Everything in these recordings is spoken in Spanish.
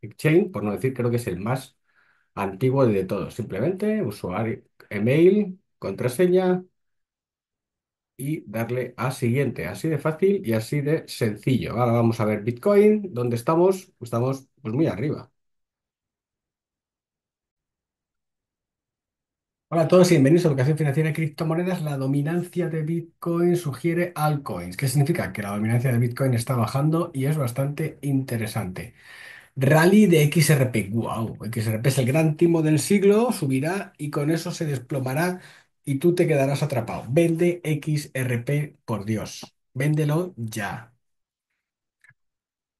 Exchange, por no decir, creo que es el más antiguo de todos. Simplemente usuario, email, contraseña y darle a siguiente. Así de fácil y así de sencillo. Ahora vamos a ver Bitcoin, ¿dónde estamos? Estamos pues muy arriba. Hola a todos y bienvenidos a Educación Financiera y Criptomonedas. La dominancia de Bitcoin sugiere altcoins. ¿Qué significa? Que la dominancia de Bitcoin está bajando y es bastante interesante. Rally de XRP. Wow, XRP es el gran timo del siglo, subirá y con eso se desplomará y tú te quedarás atrapado. Vende XRP, por Dios. Véndelo ya.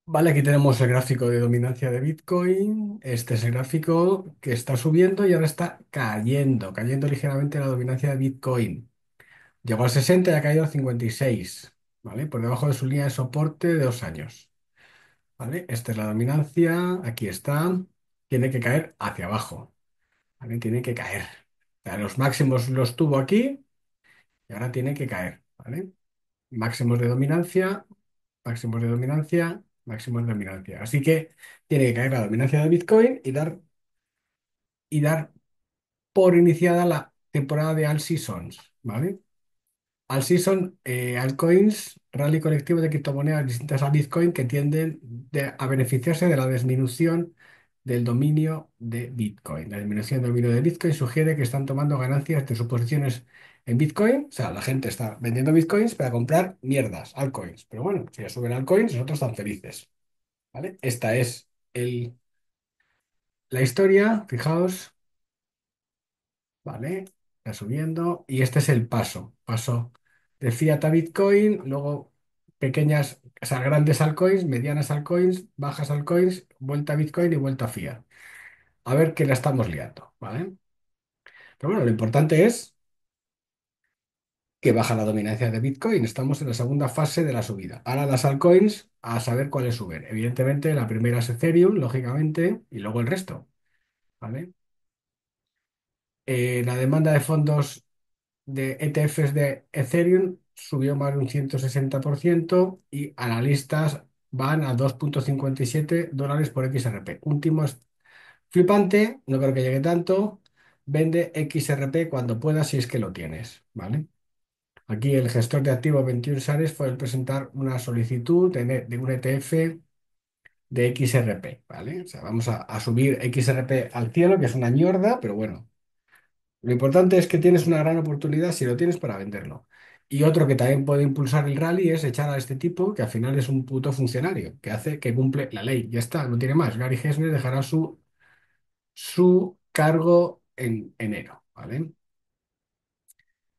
Vale, aquí tenemos el gráfico de dominancia de Bitcoin. Este es el gráfico que está subiendo y ahora está cayendo, cayendo ligeramente la dominancia de Bitcoin. Llegó al 60 y ha caído al 56, ¿vale? Por debajo de su línea de soporte de dos años. Esta es la dominancia, aquí está, tiene que caer hacia abajo, Tiene que caer. los máximos los tuvo aquí y ahora tiene que caer, ¿vale? Máximos de dominancia, máximos de dominancia, máximos de dominancia. Así que tiene que caer la dominancia de Bitcoin y dar, y dar por iniciada la temporada de All Seasons, ¿vale? All Season, eh, altcoins rally colectivo de criptomonedas distintas a Bitcoin que tienden a beneficiarse de la disminución del dominio de Bitcoin. La disminución del dominio de Bitcoin sugiere que están tomando ganancias de sus posiciones en Bitcoin. O sea, la gente está vendiendo Bitcoins para comprar mierdas, altcoins. Pero bueno, si ya suben altcoins, nosotros estamos felices. ¿Vale? Esta es el, la historia, fijaos, ¿vale? Está subiendo y este es el paso, paso de fiat a Bitcoin, luego pequeñas, o sea, grandes altcoins, medianas altcoins, bajas altcoins, vuelta a Bitcoin y vuelta a fiat. A ver qué la estamos liando, ¿vale? Pero bueno, lo importante es que baja la dominancia de Bitcoin. Estamos en la segunda fase de la subida. Ahora las altcoins a saber cuáles suben. Evidentemente, la primera es Ethereum, lógicamente, y luego el resto, ¿vale? Eh, la demanda de fondos de ETFs de Ethereum subió más de un 160% y analistas van a 2.57 dólares por XRP. Último es flipante, no creo que llegue tanto. Vende XRP cuando puedas si es que lo tienes, ¿vale? Aquí el gestor de activos 21 Sares fue el presentar una solicitud de, un ETF de XRP, ¿vale? O sea, vamos a, a subir XRP al cielo, que es una ñorda, pero bueno, lo importante es que tienes una gran oportunidad si lo tienes para venderlo. Y otro que también puede impulsar el rally es echar a este tipo, que al final es un puto funcionario, que hace que cumple la ley. Ya está, no tiene más. Gary Hessner dejará su, su cargo en enero, ¿vale?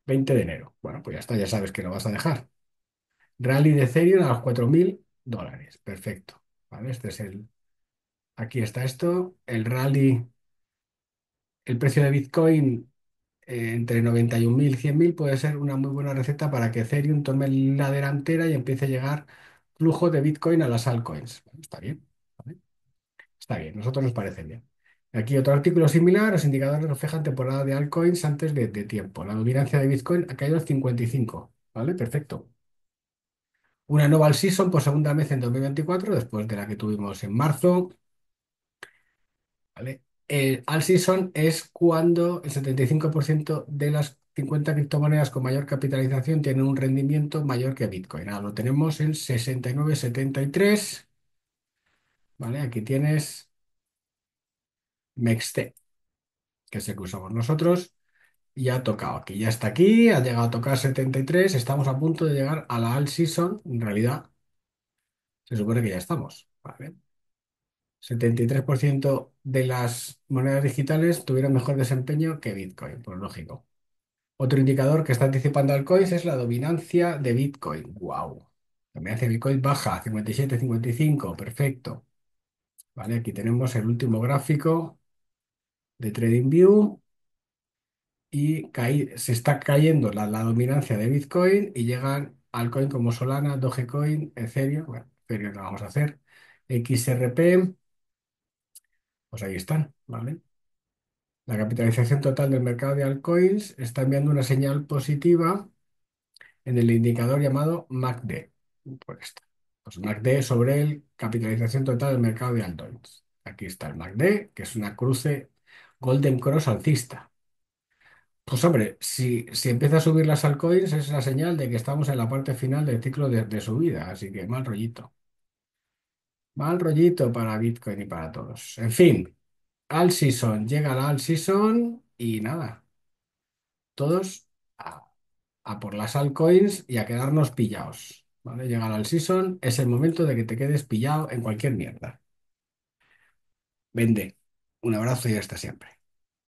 20 de enero. Bueno, pues ya está, ya sabes que lo vas a dejar. Rally de Ethereum a los 4.000 dólares. Perfecto. ¿Vale? Este es el... Aquí está esto. El rally... El precio de Bitcoin eh, entre 91.000 y 100.000 puede ser una muy buena receta para que Ethereum tome la delantera y empiece a llegar flujo de Bitcoin a las altcoins. está bien, está bien, nosotros nos parece bien. Aquí otro artículo similar, los indicadores reflejan temporada de altcoins antes de, tiempo. La dominancia de Bitcoin ha caído al 55, ¿vale? Perfecto. Una nueva season por segunda vez en 2024, después de la que tuvimos en marzo. ¿Vale? El eh, all season es cuando el 75% de las 50 criptomonedas con mayor capitalización tienen un rendimiento mayor que Bitcoin. Ahora lo tenemos en 69,73. Vale, aquí tienes MEXT, que es el que usamos nosotros. Ya ha tocado aquí, ya está aquí, ha llegado a tocar 73. Estamos a punto de llegar a la all season. En realidad, se supone que ya estamos. Vale. 73% de las monedas digitales tuvieron mejor desempeño que Bitcoin, por lógico. Otro indicador que está anticipando al coin es la dominancia de Bitcoin. ¡Wow! La dominancia de Bitcoin baja, 57-55, perfecto. Vale, aquí tenemos el último gráfico de TradingView y se está cayendo la, dominancia de Bitcoin y llegan al COIN como Solana, Dogecoin, Ethereum, bueno, Ethereum lo vamos a hacer, XRP, pues ahí están, ¿vale? La capitalización total del mercado de altcoins está enviando una señal positiva en el indicador llamado MACD. Por Pues, pues MACD sobre el capitalización total del mercado de altcoins. Aquí está el MACD, que es una cruce Golden Cross alcista. Pues hombre, si, si empieza a subir las altcoins es la señal de que estamos en la parte final del ciclo de, de subida, así que mal rollito. Mal rollito para Bitcoin y para todos. En fin, All season, llega la al season y nada, todos a, por las altcoins y a quedarnos pillados. ¿Vale? Llega la al season, es el momento de que te quedes pillado en cualquier mierda. Vende. Un abrazo y hasta siempre.